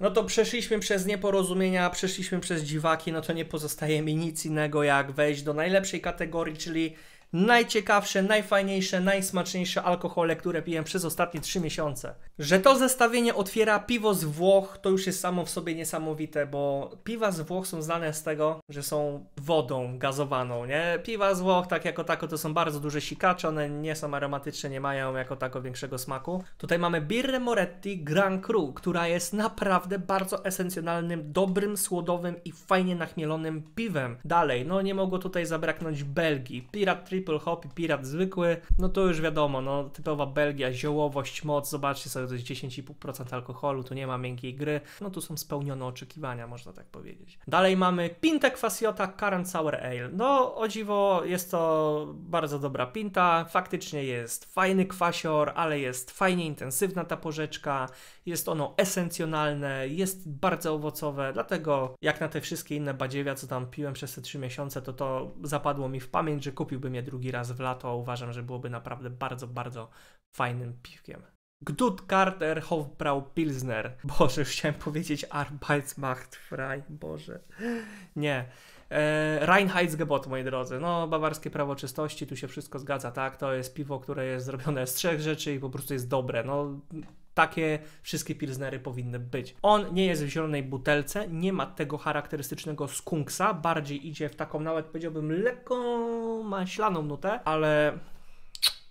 no to przeszliśmy przez nieporozumienia, przeszliśmy przez dziwaki, no to nie pozostaje mi nic innego jak wejść do najlepszej kategorii, czyli najciekawsze, najfajniejsze, najsmaczniejsze alkohole, które piłem przez ostatnie 3 miesiące. Że to zestawienie otwiera piwo z Włoch, to już jest samo w sobie niesamowite, bo piwa z Włoch są znane z tego, że są wodą gazowaną, nie? Piwa z Włoch, tak jako tako, to są bardzo duże sikacze, one nie są aromatyczne, nie mają jako tako większego smaku. Tutaj mamy Birre Moretti Grand Cru, która jest naprawdę bardzo esencjonalnym, dobrym, słodowym i fajnie nachmielonym piwem. Dalej, no nie mogło tutaj zabraknąć Belgii. Pirat triple hop pirat zwykły, no to już wiadomo, no typowa Belgia, ziołowość, moc, zobaczcie sobie, to jest 10,5% alkoholu, tu nie ma miękkiej gry, no tu są spełnione oczekiwania, można tak powiedzieć. Dalej mamy pinta Kwasjota Current Sour Ale. No o dziwo jest to bardzo dobra pinta, faktycznie jest fajny kwasior, ale jest fajnie intensywna ta porzeczka, jest ono esencjonalne, jest bardzo owocowe, dlatego jak na te wszystkie inne badziewia, co tam piłem przez te 3 miesiące, to to zapadło mi w pamięć, że kupiłbym je drugi raz w lato, a uważam, że byłoby naprawdę bardzo, bardzo fajnym piwkiem. Gdut Carter Hofbrau Pilsner. Boże, już chciałem powiedzieć Arbeitsmacht frei. Boże. Nie. E, Reinheitsgebot, moi drodzy. No, bawarskie prawo czystości, tu się wszystko zgadza, tak? To jest piwo, które jest zrobione z trzech rzeczy i po prostu jest dobre. No, takie wszystkie pilsnery powinny być. On nie jest w zielonej butelce, nie ma tego charakterystycznego skunksa, bardziej idzie w taką nawet powiedziałbym lekką maślaną nutę, ale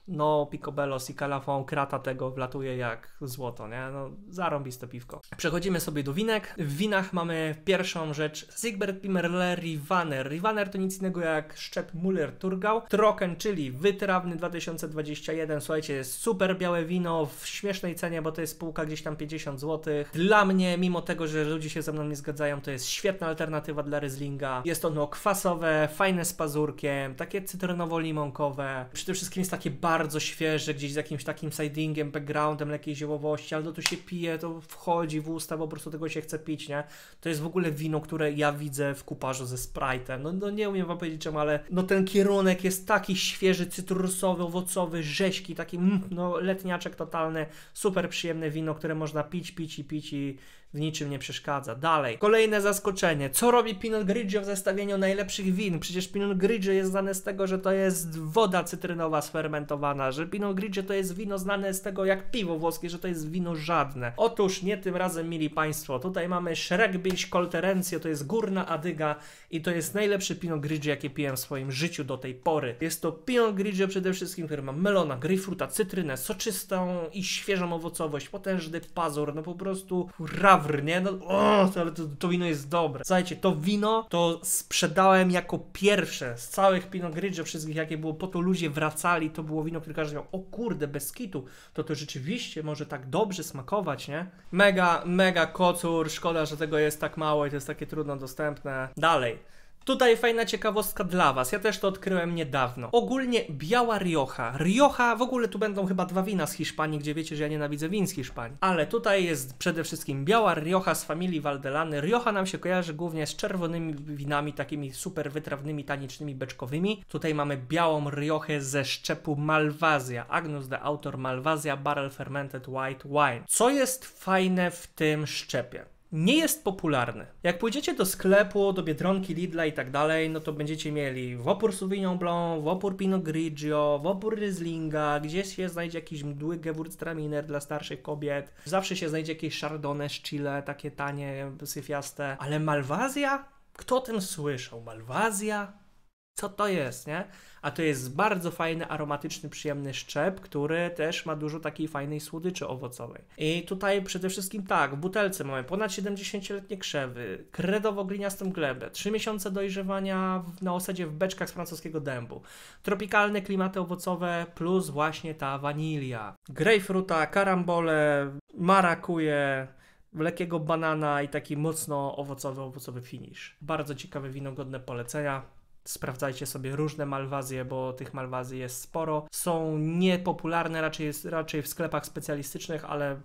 no picobello, i Calafon krata tego wlatuje jak złoto, nie? No zarąbiste piwko. Przechodzimy sobie do winek. W winach mamy pierwszą rzecz Zigbert Pimerler Rivaner. Rivaner to nic innego jak szczep Müller Turgau. Trocken, czyli wytrawny 2021. Słuchajcie, jest super białe wino w śmiesznej cenie, bo to jest spółka gdzieś tam 50 zł. Dla mnie, mimo tego, że ludzie się ze mną nie zgadzają, to jest świetna alternatywa dla Ryzlinga. Jest ono kwasowe, fajne z pazurkiem, takie cytrynowo-limonkowe. Przede wszystkim jest takie bardzo bardzo świeże, gdzieś z jakimś takim sidingiem, backgroundem, lekkiej ziołowości, ale no to tu się pije, to wchodzi w usta, po prostu tego się chce pić, nie? To jest w ogóle wino, które ja widzę w kuparzu ze Sprite'em. No, no, nie umiem wam powiedzieć czemu, ale no ten kierunek jest taki świeży, cytrusowy, owocowy, rześki, taki mm, no letniaczek totalny, super przyjemne wino, które można pić, pić i pić i w niczym nie przeszkadza. Dalej, kolejne zaskoczenie. Co robi Pinot Grigio w zestawieniu najlepszych win? Przecież Pinot Grigio jest znany z tego, że to jest woda cytrynowa sfermentowana produkowana, że Pinot Grigio to jest wino znane z tego jak piwo włoskie, że to jest wino żadne. Otóż nie tym razem, mili Państwo, tutaj mamy Schreckbisch Kolterencjo, to jest górna adyga i to jest najlepszy Pinot Grigio, jakie piłem w swoim życiu do tej pory. Jest to Pinot Grigio przede wszystkim, który ma melona, grejpfruta, cytrynę, soczystą i świeżą owocowość, potężny pazur, no po prostu rawr, nie? No, o, ale to, to wino jest dobre. Słuchajcie, to wino to sprzedałem jako pierwsze z całych Pinot Grigio wszystkich, jakie było, po to ludzie wracali, to było wino wino, który każdy miał, o kurde, bez kitu, to to rzeczywiście może tak dobrze smakować, nie? Mega, mega kocur, szkoda, że tego jest tak mało i to jest takie trudno dostępne. Dalej. Tutaj fajna ciekawostka dla Was, ja też to odkryłem niedawno. Ogólnie biała Rioja. Rioja, w ogóle tu będą chyba dwa wina z Hiszpanii, gdzie wiecie, że ja nienawidzę win z Hiszpanii. Ale tutaj jest przede wszystkim biała Rioja z familii Valdelany. Rioja nam się kojarzy głównie z czerwonymi winami, takimi super wytrawnymi, tanicznymi, beczkowymi. Tutaj mamy białą Rioję ze szczepu Malwazja. Agnus de Autor Malwazja Barrel Fermented White Wine. Co jest fajne w tym szczepie? nie jest popularny. Jak pójdziecie do sklepu, do Biedronki, Lidla i tak dalej, no to będziecie mieli wopór Sauvignon Blanc, wopór Pinot Grigio, wopór Rieslinga, gdzieś się znajdzie jakiś mdły Gewurztraminer dla starszych kobiet, zawsze się znajdzie jakieś Chardonnay z Chile, takie tanie, syfiaste, ale Malwazja? Kto o tym słyszał? Malwazja? co to jest, nie? A to jest bardzo fajny, aromatyczny, przyjemny szczep, który też ma dużo takiej fajnej słodyczy owocowej. I tutaj przede wszystkim tak, w butelce mamy ponad 70-letnie krzewy, kredowo-gliniastą glebę, 3 miesiące dojrzewania w, na osadzie w beczkach z francuskiego dębu, tropikalne klimaty owocowe plus właśnie ta wanilia, grejpfruta, karambole, marakuje, lekkiego banana i taki mocno owocowy, owocowy finish. Bardzo ciekawe wino, godne polecenia. Sprawdzajcie sobie różne malwazje, bo tych malwazji jest sporo. Są niepopularne raczej, raczej w sklepach specjalistycznych, ale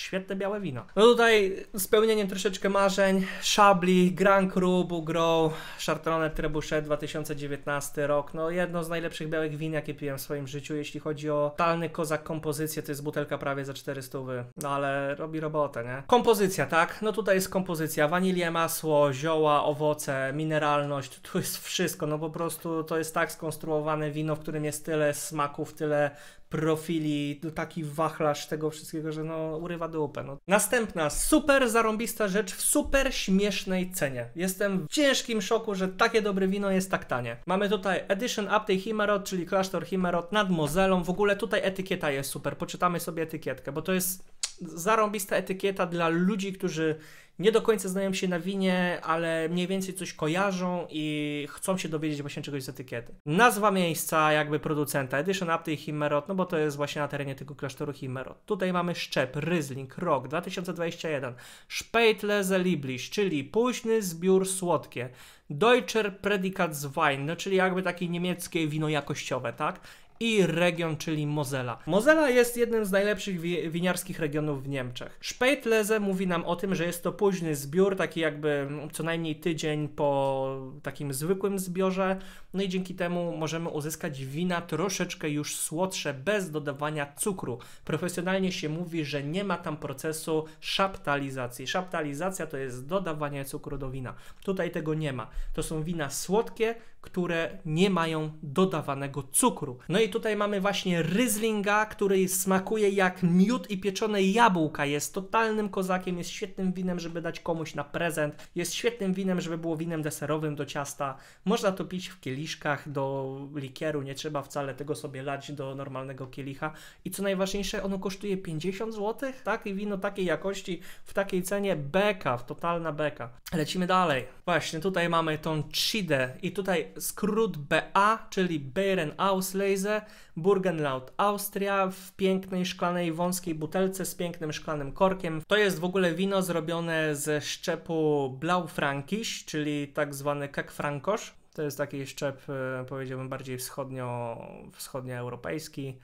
Świetne białe wino. No tutaj spełnieniem troszeczkę marzeń Szabli, Grand Cru, Bugrou, Chartrone Trebuchet 2019 rok. No jedno z najlepszych białych win, jakie piłem w swoim życiu. Jeśli chodzi o talny kozak kompozycję, to jest butelka prawie za 400, no ale robi robotę, nie? Kompozycja, tak? No tutaj jest kompozycja, wanilię, masło, zioła, owoce, mineralność, tu jest wszystko, no po prostu to jest tak skonstruowane wino, w którym jest tyle smaków, tyle profili, no taki wachlarz tego wszystkiego, że no urywa dupę. No. Następna super zarąbista rzecz w super śmiesznej cenie. Jestem w ciężkim szoku, że takie dobre wino jest tak tanie. Mamy tutaj Edition Update Himerod, czyli klasztor Himerod nad Mozelą. W ogóle tutaj etykieta jest super. Poczytamy sobie etykietkę, bo to jest zarąbista etykieta dla ludzi, którzy nie do końca znają się na winie, ale mniej więcej coś kojarzą i chcą się dowiedzieć właśnie czegoś z etykiety. Nazwa miejsca jakby producenta Edition Upty i Himmerot, no bo to jest właśnie na terenie tego klasztoru Himmerot. Tutaj mamy szczep, Ryzling, rok 2021, Spätle Zeliblisch, czyli późny zbiór słodkie, Deutscher Predikat Wein, no czyli jakby takie niemieckie wino jakościowe, tak? i region, czyli Mozela. Mozela jest jednym z najlepszych wi winiarskich regionów w Niemczech. Spätlese mówi nam o tym, że jest to późny zbiór, taki jakby no, co najmniej tydzień po takim zwykłym zbiorze, no i dzięki temu możemy uzyskać wina troszeczkę już słodsze, bez dodawania cukru. Profesjonalnie się mówi, że nie ma tam procesu szaptalizacji. Szaptalizacja to jest dodawanie cukru do wina. Tutaj tego nie ma. To są wina słodkie, które nie mają dodawanego cukru. No i tutaj mamy właśnie Ryzlinga, który smakuje jak miód i pieczone jabłka. Jest totalnym kozakiem, jest świetnym winem, żeby dać komuś na prezent. Jest świetnym winem, żeby było winem deserowym do ciasta. Można to pić w kieliszkach do likieru, nie trzeba wcale tego sobie lać do normalnego kielicha. I co najważniejsze, ono kosztuje 50 zł, tak? I wino takiej jakości, w takiej cenie beka, w totalna beka. Lecimy dalej. Właśnie, tutaj mamy tą chidę i tutaj skrót BA, czyli bayern Auslese, Burgenlaut Austria w pięknej szklanej wąskiej butelce z pięknym szklanym korkiem. To jest w ogóle wino zrobione ze szczepu Blaufrankisch, czyli tak zwany kekfrankosz. To jest taki szczep, e, powiedziałbym, bardziej wschodnio, wschodnioeuropejski.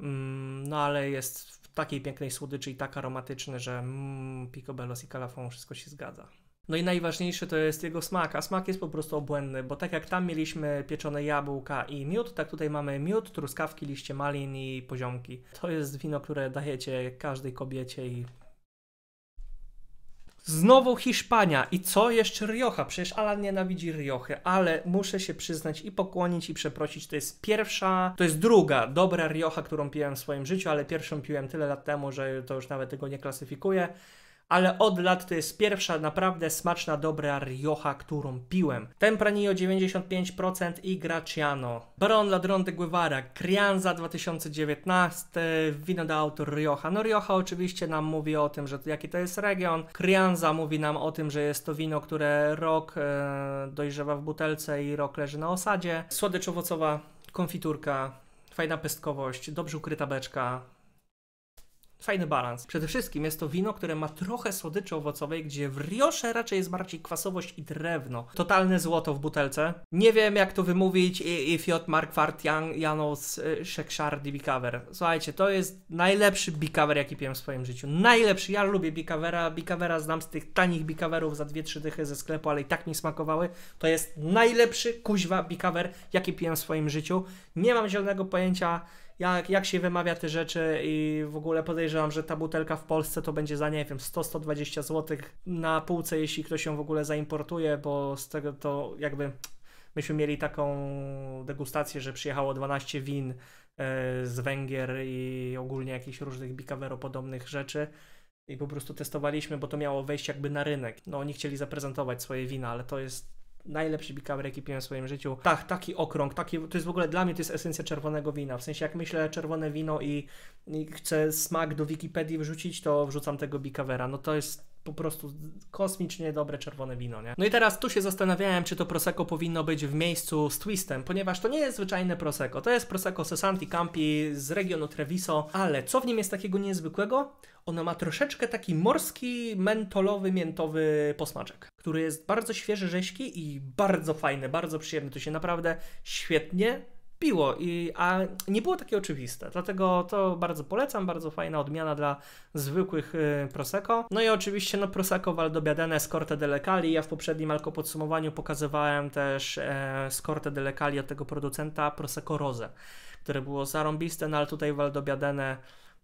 Mm, no ale jest w takiej pięknej słodyczy i tak aromatyczny, że mm, picobellos i calafon wszystko się zgadza. No i najważniejsze to jest jego smak, a smak jest po prostu obłędny, bo tak jak tam mieliśmy pieczone jabłka i miód, tak tutaj mamy miód, truskawki, liście malin i poziomki. To jest wino, które dajecie każdej kobiecie i... Znowu Hiszpania i co jeszcze Rioja? Przecież Alan nienawidzi Riochy, ale muszę się przyznać i pokłonić i przeprosić. To jest pierwsza, to jest druga dobra Rioja, którą piłem w swoim życiu, ale pierwszą piłem tyle lat temu, że to już nawet tego nie klasyfikuję ale od lat to jest pierwsza naprawdę smaczna, dobra Rioja, którą piłem. Tempranillo 95% i Graciano. Baron Ladron de Guevara, Crianza 2019, wino do autor Rioja. No Rioja oczywiście nam mówi o tym, że jaki to jest region. Crianza mówi nam o tym, że jest to wino, które rok e, dojrzewa w butelce i rok leży na osadzie. Słodycz owocowa, konfiturka, fajna pestkowość, dobrze ukryta beczka fajny balans. Przede wszystkim jest to wino, które ma trochę słodyczy owocowej, gdzie w riosze raczej jest bardziej kwasowość i drewno. Totalne złoto w butelce. Nie wiem jak to wymówić i, i Fiot Markwart Jan, Janos y, Szekszardi Bikawer. Słuchajcie, to jest najlepszy bikawer jaki piłem w swoim życiu. Najlepszy. Ja lubię bikawera. Bikawera znam z tych tanich bikawerów za 2-3 dychy ze sklepu, ale i tak mi smakowały. To jest najlepszy kuźwa bikawer jaki piłem w swoim życiu. Nie mam zielonego pojęcia jak, jak się wymawia te rzeczy i w ogóle podejrzewam, że ta butelka w Polsce to będzie za, nie wiem, 100-120 zł na półce, jeśli ktoś ją w ogóle zaimportuje, bo z tego to jakby myśmy mieli taką degustację, że przyjechało 12 win e, z Węgier i ogólnie jakichś różnych bikaweropodobnych rzeczy i po prostu testowaliśmy, bo to miało wejść jakby na rynek. No oni chcieli zaprezentować swoje wina, ale to jest najlepszy bikawer, jaki piłem w swoim życiu. Tak, taki okrąg, taki, to jest w ogóle dla mnie to jest esencja czerwonego wina. W sensie jak myślę czerwone wino i, i chcę smak do Wikipedii wrzucić, to wrzucam tego bikawera. No to jest po prostu kosmicznie dobre czerwone wino, nie? No i teraz tu się zastanawiałem, czy to Prosecco powinno być w miejscu z twistem, ponieważ to nie jest zwyczajne Prosecco. To jest Prosecco Cesanti Campi z regionu Treviso, ale co w nim jest takiego niezwykłego? Ono ma troszeczkę taki morski, mentolowy, miętowy posmaczek, który jest bardzo świeży, rzeźki i bardzo fajny, bardzo przyjemny. Tu się naprawdę świetnie piło, i, a nie było takie oczywiste. Dlatego to bardzo polecam, bardzo fajna odmiana dla zwykłych y, Prosecco. No i oczywiście no Prosecco Valdobiadene Scorte Corte delle Cali. Ja w poprzednim alko podsumowaniu pokazywałem też e, de Corte delle Cali od tego producenta Prosecco Rose, które było zarąbiste, no ale tutaj Valdobiadene,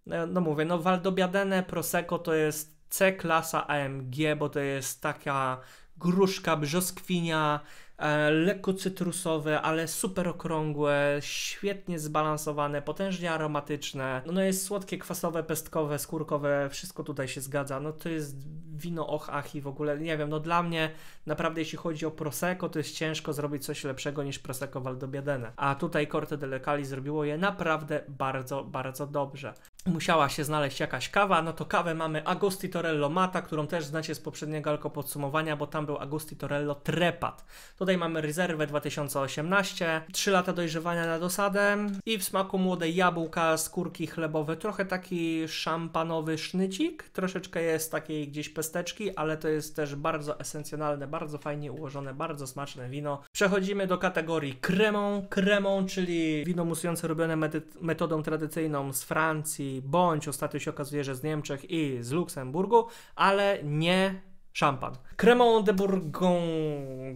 no, e, no mówię, no Valdobiadene Prosecco to jest C klasa AMG, bo to jest taka gruszka, brzoskwinia, E, lekko cytrusowe, ale super okrągłe, świetnie zbalansowane, potężnie aromatyczne. No jest słodkie, kwasowe, pestkowe, skórkowe, wszystko tutaj się zgadza. No to jest wino och ach i w ogóle, nie wiem, no dla mnie naprawdę jeśli chodzi o Prosecco, to jest ciężko zrobić coś lepszego niż Prosecco valdobbiadene. A tutaj Corte de Cali zrobiło je naprawdę bardzo, bardzo dobrze musiała się znaleźć jakaś kawa, no to kawę mamy Agusti Torello Mata, którą też znacie z poprzedniego alko podsumowania, bo tam był Agusti Torello Trepat. To Tutaj mamy rezerwę 2018, 3 lata dojrzewania na dosadę i w smaku młode jabłka, skórki chlebowe, trochę taki szampanowy sznycik, troszeczkę jest takiej gdzieś pesteczki, ale to jest też bardzo esencjonalne, bardzo fajnie ułożone, bardzo smaczne wino. Przechodzimy do kategorii kremą. Kremą, czyli wino musujące robione metodą tradycyjną z Francji, bądź ostatnio się okazuje, że z Niemczech i z Luksemburgu, ale nie Szampan. Cremon de Bourgon...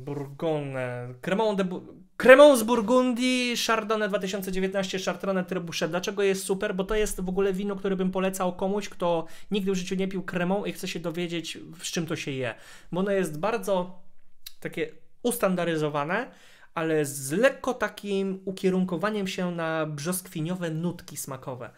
Bourgone... Cremon de... Bu... Cremon z Burgundii, Chardonnay 2019, Chartrone Trebuchet. Dlaczego jest super? Bo to jest w ogóle wino, które bym polecał komuś, kto nigdy w życiu nie pił kremą i chce się dowiedzieć, z czym to się je. Bo ono jest bardzo takie ustandaryzowane, ale z lekko takim ukierunkowaniem się na brzoskwiniowe nutki smakowe.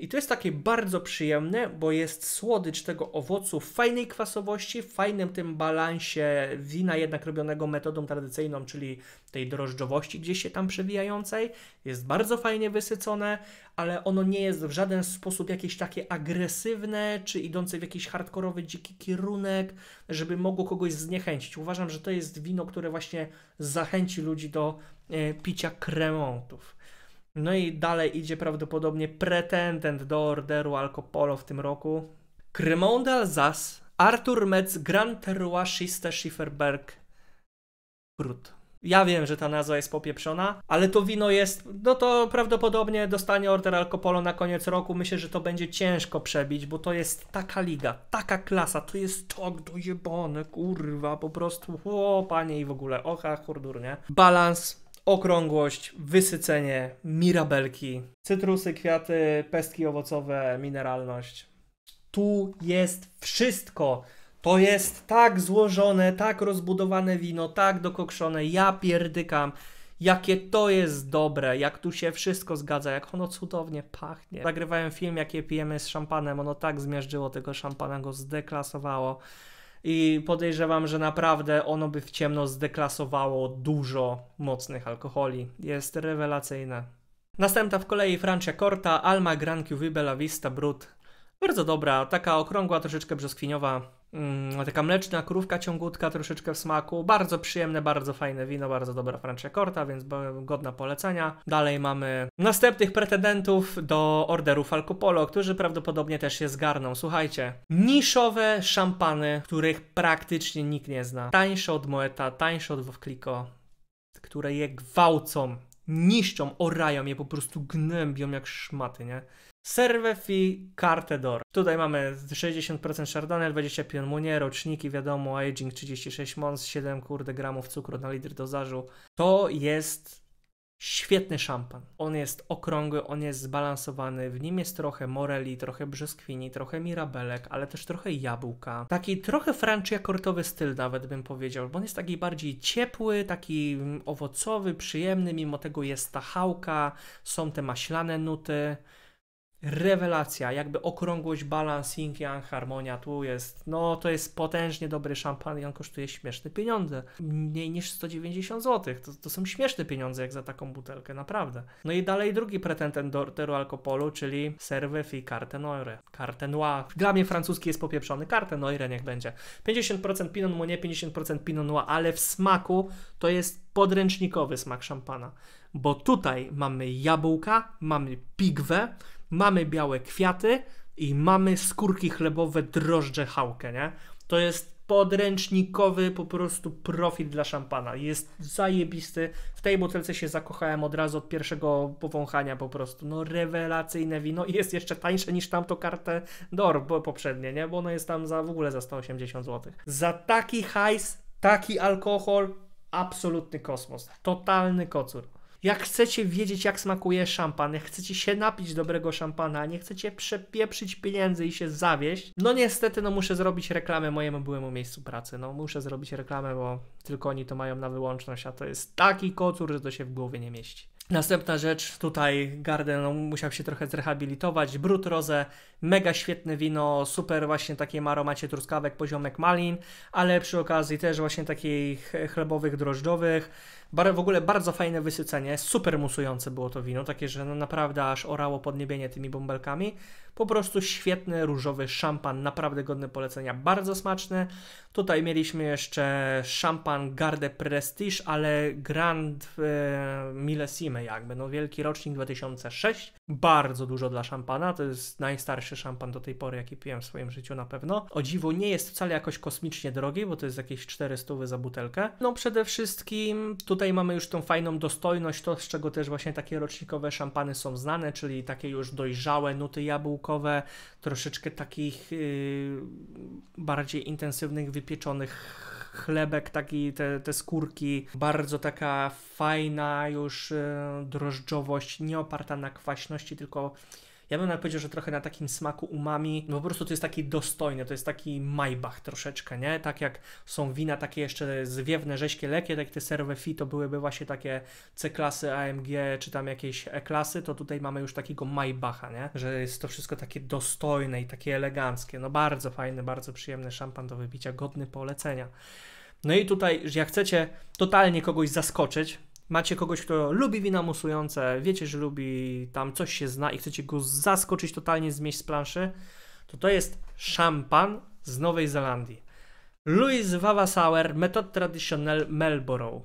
I to jest takie bardzo przyjemne, bo jest słodycz tego owocu w fajnej kwasowości, w fajnym tym balansie wina jednak robionego metodą tradycyjną, czyli tej drożdżowości gdzieś się tam przewijającej. Jest bardzo fajnie wysycone, ale ono nie jest w żaden sposób jakieś takie agresywne, czy idące w jakiś hardkorowy dziki kierunek, żeby mogło kogoś zniechęcić. Uważam, że to jest wino, które właśnie zachęci ludzi do e, picia kremontów. No i dalej idzie prawdopodobnie pretendent do orderu Alcopolo w tym roku. Cremont d'Alsace, Arthur Metz, Grand Terroir Schiste Schifferberg, Brut. Ja wiem, że ta nazwa jest popieprzona, ale to wino jest, no to prawdopodobnie dostanie order Alcopolo na koniec roku. Myślę, że to będzie ciężko przebić, bo to jest taka liga, taka klasa, to jest tak dojebane, kurwa, po prostu, o panie i w ogóle, ocha, hurdur, nie? Balans, okrągłość, wysycenie, mirabelki, cytrusy, kwiaty, pestki owocowe, mineralność. Tu jest wszystko. To jest tak złożone, tak rozbudowane wino, tak dokokszone. Ja pierdykam jakie to jest dobre, jak tu się wszystko zgadza, jak ono cudownie pachnie. Zagrywałem film, jakie pijemy z szampanem, ono tak zmiażdżyło tego szampana, go zdeklasowało i podejrzewam, że naprawdę ono by w ciemno zdeklasowało dużo mocnych alkoholi. Jest rewelacyjne. Następna w kolei Francia Corta Alma Gran Cuvée Bella Vista Brut. Bardzo dobra, taka okrągła, troszeczkę brzoskwiniowa, Mm, taka mleczna krówka ciągutka, troszeczkę w smaku. Bardzo przyjemne, bardzo fajne wino, bardzo dobra Franciacorta, więc godna polecenia. Dalej mamy następnych pretendentów do orderu Falcopolo, którzy prawdopodobnie też się zgarną. Słuchajcie, niszowe szampany, których praktycznie nikt nie zna. Tańsze od Moeta, tańsze od Wokliko, które je gwałcą, niszczą, orają je, po prostu gnębią jak szmaty, nie? Serwef i DOR. Tutaj mamy 60% Chardonnay, 25 Munier, roczniki wiadomo, aging 36 mons, 7 kurde gramów cukru na litr dozażu. To jest świetny szampan. On jest okrągły, on jest zbalansowany, w nim jest trochę moreli, trochę brzoskwini, trochę mirabelek, ale też trochę jabłka. Taki trochę francjakortowy styl nawet bym powiedział, bo on jest taki bardziej ciepły, taki owocowy, przyjemny, mimo tego jest ta chałka, są te maślane nuty rewelacja, jakby okrągłość, balans, yin yang, harmonia tu jest, no to jest potężnie dobry szampan i on kosztuje śmieszne pieniądze, mniej niż 190 zł, to, to są śmieszne pieniądze jak za taką butelkę, naprawdę. No i dalej drugi pretendent do teru alkoholu, czyli Serve i Carte Noire, Carte Noire, dla mnie francuski jest popieprzony, Carte Noire niech będzie. 50% Pinot Meunier, 50% Pinot Noir, ale w smaku to jest podręcznikowy smak szampana, bo tutaj mamy jabłka, mamy pigwę, mamy białe kwiaty i mamy skórki chlebowe, drożdże, chałkę, nie? To jest podręcznikowy po prostu profil dla szampana. Jest zajebisty. W tej butelce się zakochałem od razu od pierwszego powąchania po prostu. No rewelacyjne wino i jest jeszcze tańsze niż tamto kartę DOR poprzednie, nie? Bo ono jest tam za w ogóle za 180 zł. Za taki hajs, taki alkohol, absolutny kosmos. Totalny kocur. Jak chcecie wiedzieć, jak smakuje szampan, jak chcecie się napić dobrego szampana, nie chcecie przepieprzyć pieniędzy i się zawieść, no niestety, no muszę zrobić reklamę mojemu byłemu miejscu pracy. No muszę zrobić reklamę, bo tylko oni to mają na wyłączność, a to jest taki kocur, że to się w głowie nie mieści. Następna rzecz, tutaj Garden no, musiał się trochę zrehabilitować. Brut Rose, mega świetne wino, super właśnie takie maromacie truskawek, poziomek malin, ale przy okazji też właśnie takich chlebowych, drożdżowych w ogóle bardzo fajne wysycenie, super musujące było to wino, takie, że no naprawdę aż orało podniebienie tymi bąbelkami. Po prostu świetny różowy szampan, naprawdę godny polecenia, bardzo smaczny. Tutaj mieliśmy jeszcze szampan Garde Prestige, ale Grand e, Millesime jakby, no wielki rocznik 2006. Bardzo dużo dla szampana, to jest najstarszy szampan do tej pory, jaki piłem w swoim życiu na pewno. O dziwo nie jest wcale jakoś kosmicznie drogi, bo to jest jakieś 400 za butelkę. No przede wszystkim tutaj Tutaj mamy już tą fajną dostojność, to z czego też właśnie takie rocznikowe szampany są znane, czyli takie już dojrzałe nuty jabłkowe, troszeczkę takich yy, bardziej intensywnych, wypieczonych chlebek, taki, te, te skórki, bardzo taka fajna już yy, drożdżowość, nie oparta na kwaśności, tylko ja bym nawet powiedział, że trochę na takim smaku umami, bo no po prostu to jest taki dostojny, to jest taki Maybach troszeczkę, nie? Tak jak są wina takie jeszcze zwiewne, rześkie, lekkie, tak te serwe fi, to byłyby właśnie takie C-klasy, AMG, czy tam jakieś E-klasy, to tutaj mamy już takiego Maybacha, nie? Że jest to wszystko takie dostojne i takie eleganckie. No bardzo fajny, bardzo przyjemny szampan do wypicia, godny polecenia. No i tutaj, jak chcecie totalnie kogoś zaskoczyć, macie kogoś, kto lubi wina musujące, wiecie, że lubi tam coś się zna i chcecie go zaskoczyć totalnie z z planszy, to to jest szampan z Nowej Zelandii. Louis Vavasauer Method Traditionnel Melbourne.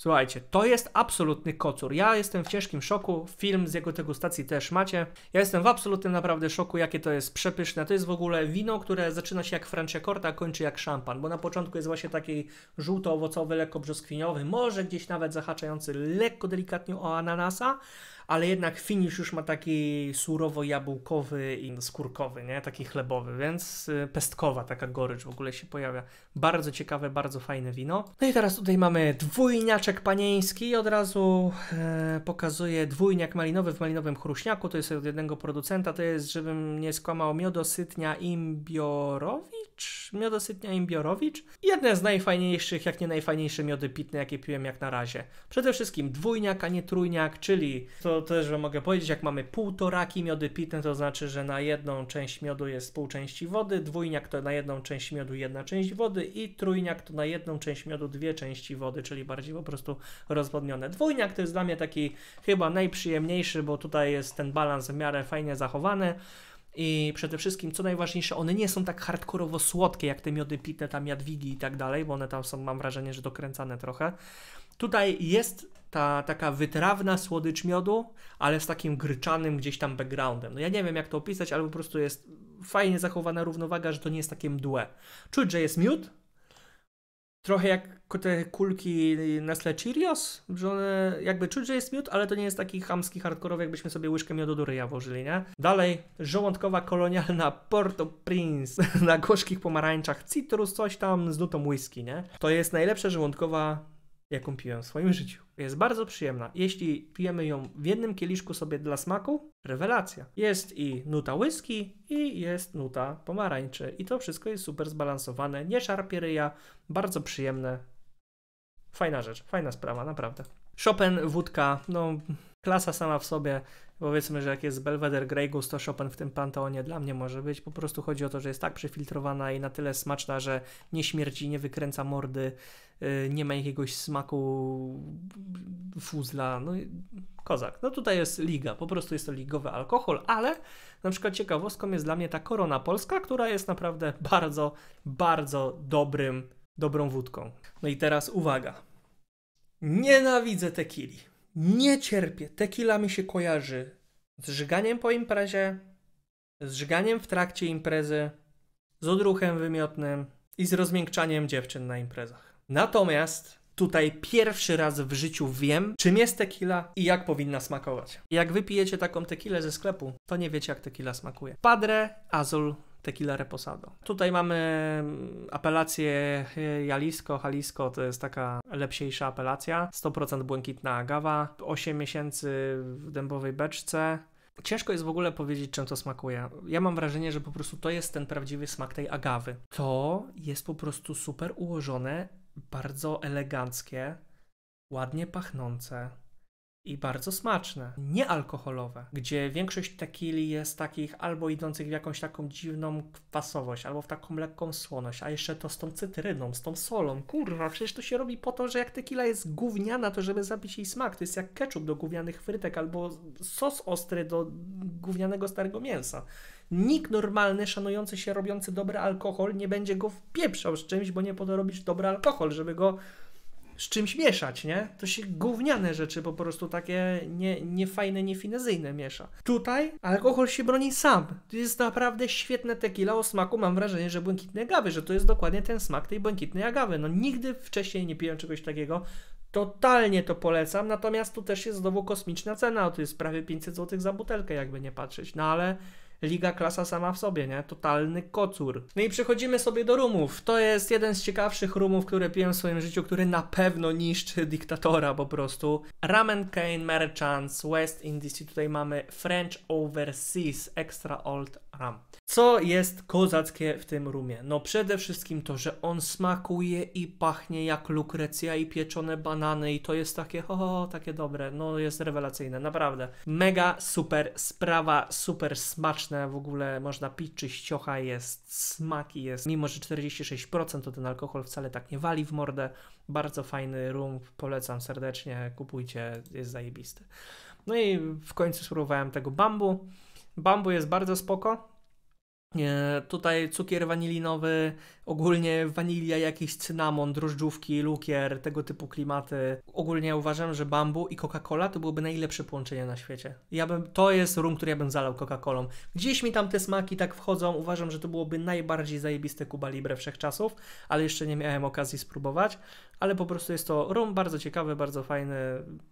Słuchajcie, to jest absolutny kocur. Ja jestem w ciężkim szoku. Film z jego degustacji też macie. Ja jestem w absolutnym naprawdę szoku, jakie to jest przepyszne. To jest w ogóle wino, które zaczyna się jak francekorta, a kończy jak szampan, bo na początku jest właśnie taki żółto-owocowy, lekko brzoskwiniowy, może gdzieś nawet zahaczający lekko delikatnie o ananasa, ale jednak finisz już ma taki surowo-jabłkowy i skórkowy, nie? Taki chlebowy, więc y, pestkowa taka gorycz w ogóle się pojawia. Bardzo ciekawe, bardzo fajne wino. No i teraz tutaj mamy dwójniaczek panieński od razu e, pokazuję dwójniak malinowy w malinowym chruśniaku, to jest od jednego producenta, to jest, żebym nie skłamał, miodosytnia Imbiorowicz? Miodosytnia Imbiorowicz? Jedne z najfajniejszych, jak nie najfajniejsze miody pitne, jakie piłem jak na razie. Przede wszystkim dwójniak, a nie trójniak, czyli to to też że mogę powiedzieć, jak mamy półtoraki miody pitne, to znaczy, że na jedną część miodu jest pół części wody, dwójniak to na jedną część miodu jedna część wody i trójniak to na jedną część miodu dwie części wody, czyli bardziej po prostu rozwodnione. Dwójniak to jest dla mnie taki chyba najprzyjemniejszy, bo tutaj jest ten balans w miarę fajnie zachowany. I przede wszystkim, co najważniejsze, one nie są tak hardkorowo słodkie jak te miody pitne, tam jadwigi i tak dalej, bo one tam są, mam wrażenie, że dokręcane trochę. Tutaj jest ta taka wytrawna słodycz miodu, ale z takim gryczanym gdzieś tam backgroundem. No ja nie wiem jak to opisać, ale po prostu jest fajnie zachowana równowaga, że to nie jest takie mdłe. Czuć, że jest miód, trochę jak te kulki Nestle Cheerios, że one jakby czuć, że jest miód, ale to nie jest taki chamski, hardkorowy, jakbyśmy sobie łyżkę miodu do ryja włożyli, nie? Dalej, żołądkowa kolonialna Porto Prince na gorzkich pomarańczach, citrus, coś tam z nutą whisky, nie? To jest najlepsza żołądkowa jaką piłem w swoim życiu. Jest bardzo przyjemna. Jeśli pijemy ją w jednym kieliszku sobie dla smaku, rewelacja. Jest i nuta whisky i jest nuta pomarańczy i to wszystko jest super zbalansowane, nie szarpie ryja, bardzo przyjemne. Fajna rzecz, fajna sprawa, naprawdę. Chopin, wódka, no klasa sama w sobie, powiedzmy, że jak jest Belvedere Grey Goose, to Chopin w tym panteonie dla mnie może być. Po prostu chodzi o to, że jest tak przefiltrowana i na tyle smaczna, że nie śmierdzi, nie wykręca mordy, y, nie ma jakiegoś smaku fuzla, no kozak. No tutaj jest liga, po prostu jest to ligowy alkohol, ale na przykład ciekawostką jest dla mnie ta korona polska, która jest naprawdę bardzo, bardzo dobrym, dobrą wódką. No i teraz uwaga. Nienawidzę tekili nie cierpię. Tequila mi się kojarzy z żyganiem po imprezie, z żyganiem w trakcie imprezy, z odruchem wymiotnym i z rozmiękczaniem dziewczyn na imprezach. Natomiast tutaj pierwszy raz w życiu wiem, czym jest tequila i jak powinna smakować. Jak wypijecie taką tequilę ze sklepu, to nie wiecie, jak tequila smakuje. Padre Azul Tequila Reposado. Tutaj mamy mm, apelację e, Jalisco, Jalisco to jest taka lepsiejsza apelacja, 100% błękitna agawa, 8 miesięcy w dębowej beczce, Ciężko jest w ogóle powiedzieć, czym to smakuje. Ja mam wrażenie, że po prostu to jest ten prawdziwy smak tej agawy. To jest po prostu super ułożone, bardzo eleganckie, ładnie pachnące i bardzo smaczne, niealkoholowe, gdzie większość tekili jest takich albo idących w jakąś taką dziwną kwasowość, albo w taką lekką słoność, a jeszcze to z tą cytryną, z tą solą. Kurwa, przecież to się robi po to, że jak tekila jest gówniana, to żeby zabić jej smak. To jest jak ketchup do gównianych frytek albo sos ostry do gównianego starego mięsa. Nikt normalny, szanujący się, robiący dobry alkohol nie będzie go wpieprzał z czymś, bo nie po to robisz dobry alkohol, żeby go z czymś mieszać, nie? To się gówniane rzeczy po prostu takie nie, niefajne, niefinezyjne miesza. Tutaj alkohol się broni sam. To jest naprawdę świetne tequila o smaku, mam wrażenie, że błękitnej agawy, że to jest dokładnie ten smak tej błękitnej agawy. No nigdy wcześniej nie piłem czegoś takiego. Totalnie to polecam, natomiast tu też jest znowu kosmiczna cena, to jest prawie 500 zł za butelkę, jakby nie patrzeć. No ale liga klasa sama w sobie, nie? Totalny kocur. No i przechodzimy sobie do rumów. To jest jeden z ciekawszych rumów, które piłem w swoim życiu, który na pewno niszczy dyktatora po prostu. Ramen Cane Merchants, West Indies i tutaj mamy French Overseas Extra Old co jest kozackie w tym rumie? No przede wszystkim to, że on smakuje i pachnie jak lukrecja i pieczone banany i to jest takie ho, takie dobre, no jest rewelacyjne, naprawdę. Mega super sprawa, super smaczne, w ogóle można pić czy ściocha, jest smaki, jest mimo, że 46% to ten alkohol wcale tak nie wali w mordę. Bardzo fajny rum, polecam serdecznie, kupujcie, jest zajebisty. No i w końcu spróbowałem tego bambu. Bambu jest bardzo spoko. E, tutaj cukier wanilinowy, ogólnie wanilia, jakiś cynamon, drożdżówki, lukier, tego typu klimaty. Ogólnie uważam, że bambu i Coca-Cola to byłoby najlepsze połączenie na świecie. Ja bym, to jest rum, który ja bym zalał Coca-Colą. Gdzieś mi tam te smaki tak wchodzą, uważam, że to byłoby najbardziej zajebiste Kuba Libre wszechczasów, ale jeszcze nie miałem okazji spróbować ale po prostu jest to rum bardzo ciekawy, bardzo fajny,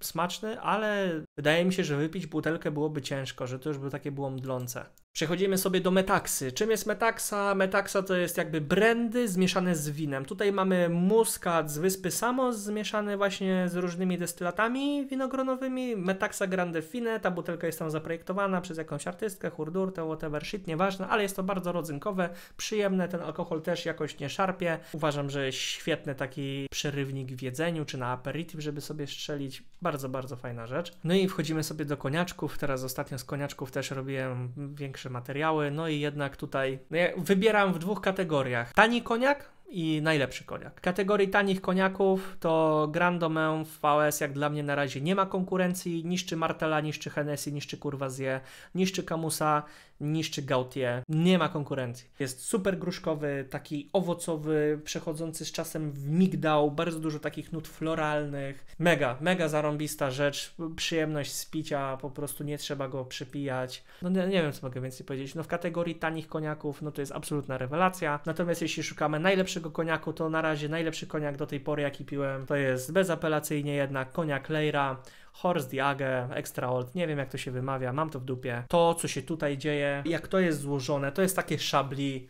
smaczny, ale wydaje mi się, że wypić butelkę byłoby ciężko, że to już by takie było mdlące. Przechodzimy sobie do metaksy. Czym jest metaksa? Metaksa to jest jakby brandy zmieszane z winem. Tutaj mamy muskat z wyspy Samos zmieszany właśnie z różnymi destylatami winogronowymi. Metaksa Grande Fine, ta butelka jest tam zaprojektowana przez jakąś artystkę, hurdurtę, whatever shit, nieważne, ale jest to bardzo rodzynkowe, przyjemne, ten alkohol też jakoś nie szarpie. Uważam, że świetny taki przyryw rywnik w jedzeniu, czy na aperitif, żeby sobie strzelić. Bardzo, bardzo fajna rzecz. No i wchodzimy sobie do koniaczków. Teraz ostatnio z koniaczków też robiłem większe materiały. No i jednak tutaj no ja wybieram w dwóch kategoriach. Tani koniak, i najlepszy koniak. W kategorii tanich koniaków to Grand Domain VS jak dla mnie na razie nie ma konkurencji, niszczy Martela, niszczy Hennessy, niszczy Kurwazie, niszczy Camusa, niszczy Gautier, nie ma konkurencji. Jest super gruszkowy, taki owocowy, przechodzący z czasem w migdał, bardzo dużo takich nut floralnych, mega, mega zarąbista rzecz, przyjemność z picia, po prostu nie trzeba go przypijać. No nie, nie wiem, co mogę więcej powiedzieć. No w kategorii tanich koniaków, no to jest absolutna rewelacja. Natomiast jeśli szukamy najlepszych najlepszego koniaku, to na razie najlepszy koniak do tej pory, jaki piłem, to jest bezapelacyjnie jednak koniak Leira. Horst diage Extra Old, nie wiem jak to się wymawia, mam to w dupie. To, co się tutaj dzieje, jak to jest złożone, to jest takie szabli,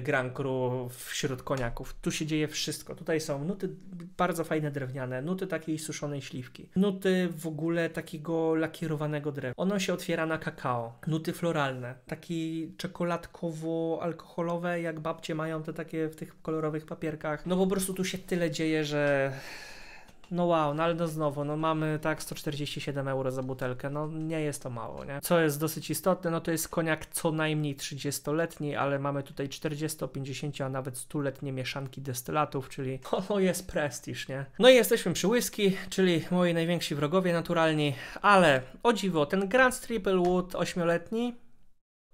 Grand Cru wśród koniaków. Tu się dzieje wszystko. Tutaj są nuty bardzo fajne drewniane, nuty takiej suszonej śliwki, nuty w ogóle takiego lakierowanego drewna. Ono się otwiera na kakao, nuty floralne, taki czekoladkowo-alkoholowe, jak babcie mają te takie w tych kolorowych papierkach. No po prostu tu się tyle dzieje, że no wow, no ale no znowu, no mamy tak 147 euro za butelkę, no nie jest to mało, nie? Co jest dosyć istotne, no to jest koniak co najmniej 30-letni, ale mamy tutaj 40, 50, a nawet 100-letnie mieszanki destylatów, czyli no, no, jest prestiż, nie? No i jesteśmy przy whisky, czyli moi najwięksi wrogowie naturalni, ale o dziwo, ten Grand Triple Wood 8-letni,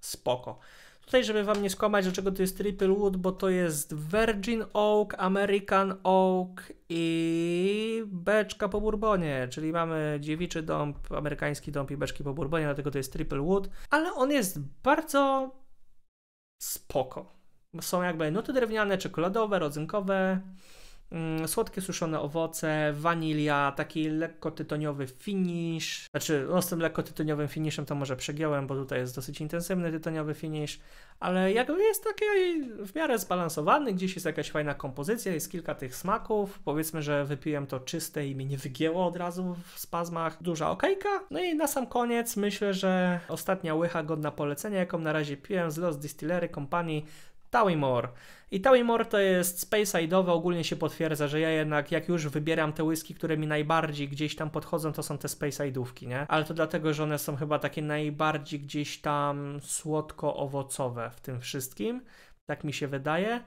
spoko. Tutaj, żeby wam nie skłamać, dlaczego to jest Triple Wood, bo to jest Virgin Oak, American Oak i beczka po Bourbonie, czyli mamy dziewiczy dąb, amerykański dąb i beczki po Bourbonie, dlatego to jest Triple Wood, ale on jest bardzo spoko. Są jakby nuty drewniane, czekoladowe, rodzynkowe, Mm, słodkie suszone owoce, wanilia, taki lekko tytoniowy finish. Znaczy, no z tym lekko tytoniowym finishem to może przegiąłem, bo tutaj jest dosyć intensywny tytoniowy finish, ale jakby jest taki w miarę zbalansowany, gdzieś jest jakaś fajna kompozycja, jest kilka tych smaków. Powiedzmy, że wypiłem to czyste i mnie nie wygięło od razu w spazmach. Duża okejka. No i na sam koniec myślę, że ostatnia łycha godna polecenia, jaką na razie piłem z Los Distillery Company Tawimor. I Tawimor to jest space side'owe, ogólnie się potwierdza, że ja jednak jak już wybieram te whisky, które mi najbardziej gdzieś tam podchodzą, to są te space side'ówki, nie? Ale to dlatego, że one są chyba takie najbardziej gdzieś tam słodko-owocowe w tym wszystkim, tak mi się wydaje.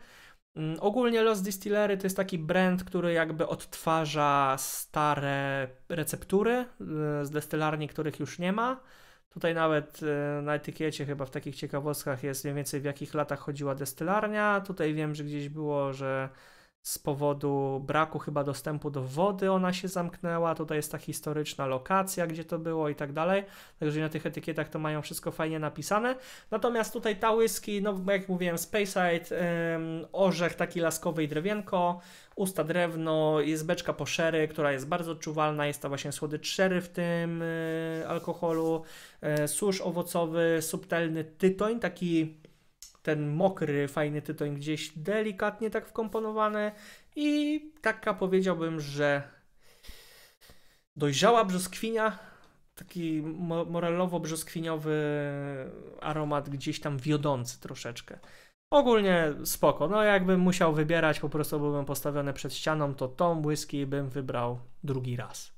Mm, ogólnie Los Distillery to jest taki brand, który jakby odtwarza stare receptury y, z destylarni, których już nie ma Tutaj nawet e, na etykiecie chyba w takich ciekawostkach jest mniej więcej w jakich latach chodziła destylarnia. Tutaj wiem, że gdzieś było, że z powodu braku chyba dostępu do wody ona się zamknęła, tutaj jest ta historyczna lokacja, gdzie to było i tak dalej, także na tych etykietach to mają wszystko fajnie napisane, natomiast tutaj ta whisky, no jak mówiłem, Speyside, um, orzech taki laskowy i drewienko, usta drewno, jest beczka po sherry, która jest bardzo odczuwalna, jest ta właśnie słodycz sherry w tym y, alkoholu, y, susz owocowy, subtelny tytoń, taki ten mokry, fajny tytoń gdzieś delikatnie tak wkomponowany i taka powiedziałbym, że dojrzała brzoskwinia, taki mo brzoskwiniowy aromat gdzieś tam wiodący troszeczkę. Ogólnie spoko, no jakbym musiał wybierać, po prostu byłem postawiony przed ścianą, to tą whisky bym wybrał drugi raz.